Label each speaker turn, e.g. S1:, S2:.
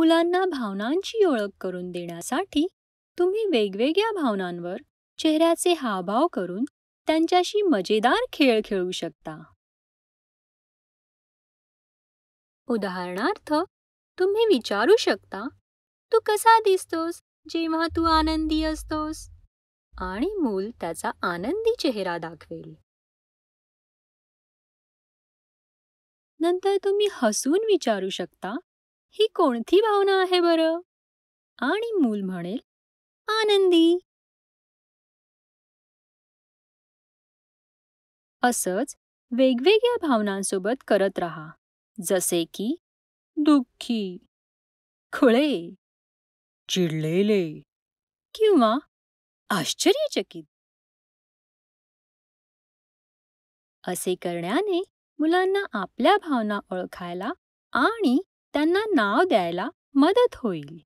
S1: मुलांना भावनांची ओळख करून देण्यासाठी तुम्ही वेगवेगळ्या भावनांवर चेहऱ्याचे हावभाव करून त्यांच्याशी मजेदार खेळ खेळू शकता उदाहरणार्थ तुम्ही विचारू शकता तू कसा दिसतोस जेव्हा तू आनंदी असतोस आणि मूल त्याचा आनंदी चेहरा दाखवेल नंतर तुम्ही हसून विचारू शकता ही कोणती भावना आहे बरं आणि मूल म्हणेल आनंदी असंच वेगवेगळ्या भावनांसोबत करत रहा जसे की दुःखी खुळे
S2: चिडलेले
S1: किंवा आश्चर्यचकित असे करण्याने मुलांना आपल्या भावना ओळखायला आणि त्यांना नाव द्यायला मदत होईल